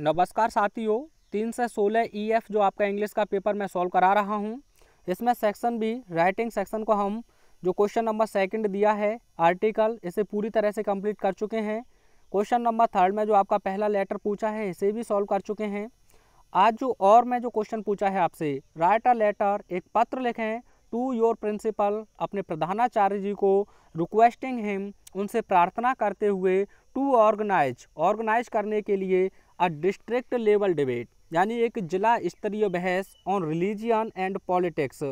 नमस्कार साथियों तीन से सोलह ई e एफ जो आपका इंग्लिश का पेपर मैं सॉल्व करा रहा हूँ इसमें सेक्शन भी राइटिंग सेक्शन को हम जो क्वेश्चन नंबर सेकंड दिया है आर्टिकल इसे पूरी तरह से कंप्लीट कर चुके हैं क्वेश्चन नंबर थर्ड में जो आपका पहला लेटर पूछा है इसे भी सॉल्व कर चुके हैं आज जो और मैं जो क्वेश्चन पूछा है आपसे राइट अ लेटर एक पत्र लिखें टू योर प्रिंसिपल अपने प्रधानाचार्य जी को रिक्वेस्टिंग हिम उनसे प्रार्थना करते हुए टू ऑर्गेनाइज ऑर्गेनाइज करने के लिए अ डिस्ट्रिक्ट लेवल डिबेट यानी एक जिला स्तरीय बहस ऑन रिलीजियन एंड पॉलिटिक्स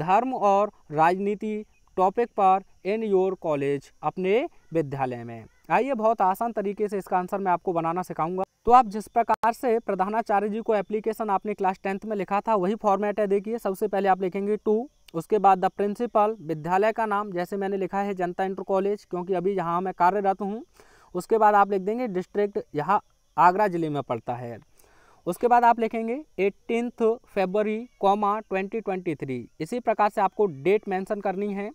धर्म और राजनीति टॉपिक पर इन योर कॉलेज अपने विद्यालय में आइए बहुत आसान तरीके से इसका आंसर मैं आपको बनाना सिखाऊंगा तो आप जिस प्रकार से प्रधानाचार्य जी को एप्लीकेशन आपने क्लास टेंथ में लिखा था वही फॉर्मेट है देखिए सबसे पहले आप लिखेंगे टू उसके बाद द प्रिंसिपल विद्यालय का नाम जैसे मैंने लिखा है जनता इंटर कॉलेज क्योंकि अभी यहाँ मैं कार्यरत हूँ उसके बाद आप लिख देंगे डिस्ट्रिक्ट यहाँ आगरा ज़िले में पड़ता है उसके बाद आप लिखेंगे eighteenth February comma twenty twenty three इसी प्रकार से आपको डेट मेंशन करनी है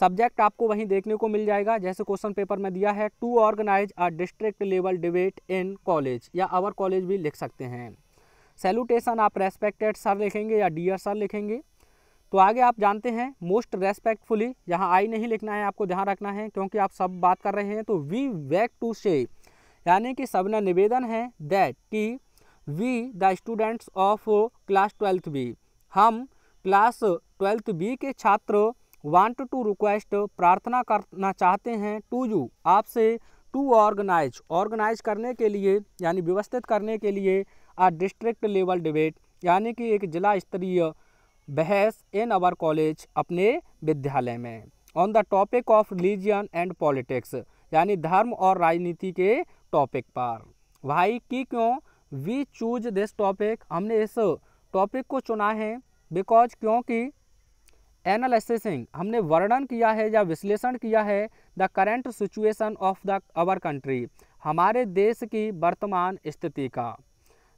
सब्जेक्ट आपको वहीं देखने को मिल जाएगा जैसे क्वेश्चन पेपर में दिया है to organise a district level debate in college या अवर कॉलेज भी लिख सकते हैं सैल्यूटेशन आप रेस्पेक्टेड सर लिखेंगे या डियर सर लिखेंगे तो आगे आप जानते हैं मोस्ट रेस्पेक्टफुली यहाँ आई नहीं लिखना है आपको ध्यान रखना है क्योंकि आप सब बात कर रहे हैं तो वी वैक टू शेप यानी कि सबना निवेदन है दैट कि we the students of class twelfth B हम क्लास ट्वेल्थ बी के छात्र वांट टू रिक्वेस्ट प्रार्थना करना चाहते हैं टू यू आपसे टू ऑर्गेनाइज ऑर्गेनाइज करने के लिए यानी व्यवस्थित करने के लिए आ डिस्ट्रिक्ट लेवल डिबेट यानी कि एक जिला स्तरीय बहस इन अवर कॉलेज अपने विद्यालय में on the topic of religion and politics यानी धर्म और राजनीति के टॉपिक पर भाई की क्यों वी चूज दिस टॉपिक हमने इस टॉपिक को चुना है बिकॉज क्योंकि एनालिसिसिंग हमने वर्णन किया है या विश्लेषण किया है the current situation of the our country हमारे देश की वर्तमान स्थिति का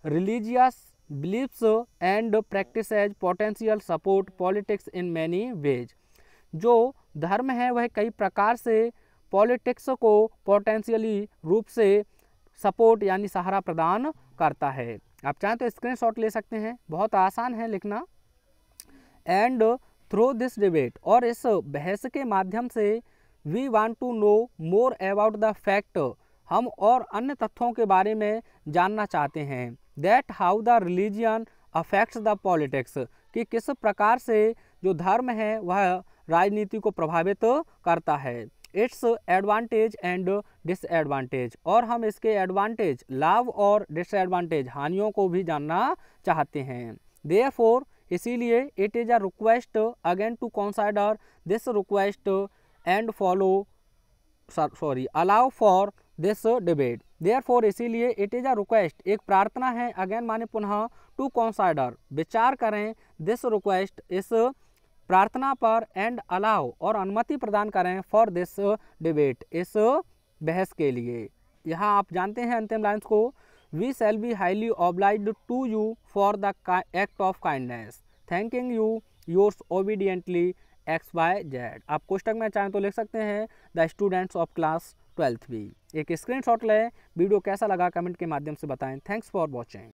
religious beliefs and practice potential support politics in many ways जो धर्म है वह कई प्रकार से पॉलिटिक्स को पोटेंशियली रूप से सपोर्ट यानी सहारा प्रदान करता है आप चाहें तो स्क्रीनशॉट ले सकते हैं बहुत आसान है लिखना एंड थ्रू दिस डिबेट और इस बहस के माध्यम से we want to know more about the fact हम और अन्य तथ्यों के बारे में जानना चाहते हैं that how the religion affects the politics कि किस प्रकार से जो धर्म है वह राजनीति को प्रभावित करता है इट्स एडवांटेज एंड डिसएडवांटेज और हम इसके एडवांटेज लाभ और डिसएडवांटेज हानियों को भी जानना चाहते हैं फोर इसीलिए it is a request again to consider this request and follow sorry allow for this debate there for इसीलिए इट इज़ अ रिक्वेस्ट एक प्रार्थना है अगेन माने पुनः टू कंसाइडर विचार करें दिस रिक्वेस्ट इस प्रार्थना पर एंड अलाउ और अनुमति प्रदान करें फॉर दिस डिबेट इस बहस के लिए यहाँ आप जानते हैं अंतिम लाइन्स को we shall be highly oblige to you for the act of kindness thanking you yours obediently X by Z आप कोष्टक में चाहें तो लिख सकते हैं the students of class twelfth भी एक स्क्रीनशॉट लें वीडियो कैसा लगा कमेंट के माध्यम से बताएं थैंक्स फॉर वॉचिंग